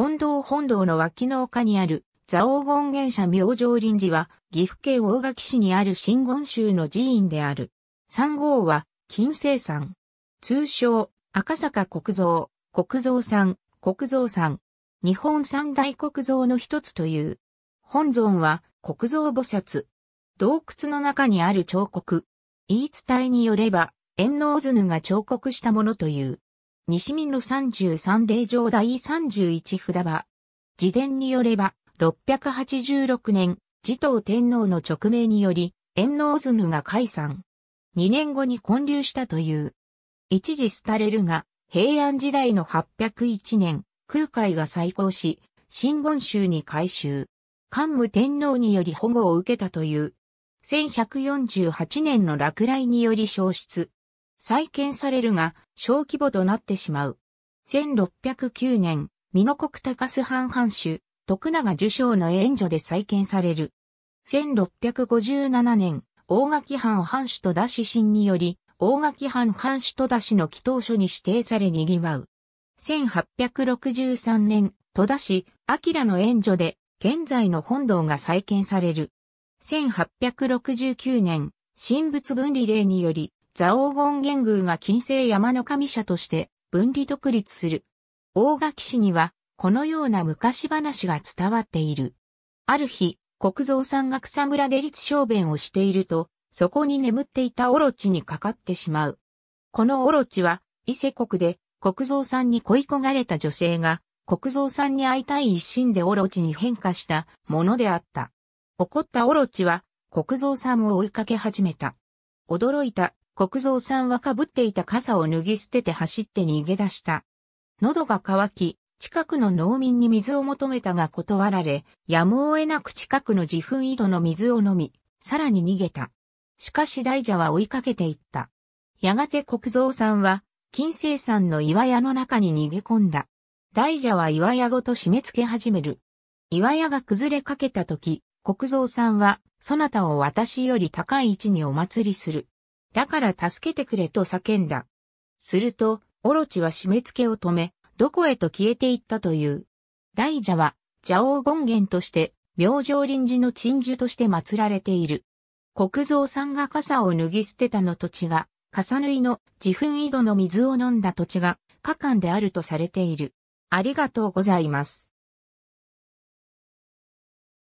本堂本堂の脇の丘にある、蔵王権原社明星臨時は、岐阜県大垣市にある新言宗の寺院である。三号は、金星山。通称、赤坂国蔵、国蔵山、国蔵山。日本三大国蔵の一つという。本尊は、国蔵菩薩。洞窟の中にある彫刻。言い伝えによれば、天王図が彫刻したものという。西見の33霊場第31札場。自伝によれば、686年、持統天皇の直命により、炎能ズヌが解散。2年後に建立したという。一時廃れるが、平安時代の801年、空海が再興し、新言宗に改修。桓武天皇により保護を受けたという。1148年の落雷により消失。再建されるが、小規模となってしまう。1609年、美濃国高須藩藩主、徳永受賞の援助で再建される。1657年、大垣藩藩主と田氏新により、大垣藩藩主と田氏の祈祷所に指定され賑わう。1863年、戸田氏、明の援助で、現在の本堂が再建される。1869年、神仏分離令により、ザ王金元宮が近世山の神社として分離独立する。大垣市には、このような昔話が伝わっている。ある日、国蔵さんが草むらで立小便をしていると、そこに眠っていたオロチにかかってしまう。このオロチは、伊勢国で国蔵さんに恋焦がれた女性が、国蔵さんに会いたい一心でオロチに変化したものであった。怒ったオロチは、国蔵さんを追いかけ始めた。驚いた国蔵さんは被っていた傘を脱ぎ捨てて走って逃げ出した。喉が渇き、近くの農民に水を求めたが断られ、やむを得なく近くの自噴井戸の水を飲み、さらに逃げた。しかし大蛇は追いかけていった。やがて国蔵さんは、金星さんの岩屋の中に逃げ込んだ。大蛇は岩屋ごと締め付け始める。岩屋が崩れかけた時、国蔵さんは、そなたを私より高い位置にお祭りする。だから助けてくれと叫んだ。すると、オロチは締め付けを止め、どこへと消えていったという。大蛇は、蛇王権現として、明星臨時の鎮守として祀られている。国蔵さんが傘を脱ぎ捨てたの土地が、傘縫いの自噴井戸の水を飲んだ土地が、火間であるとされている。ありがとうございます。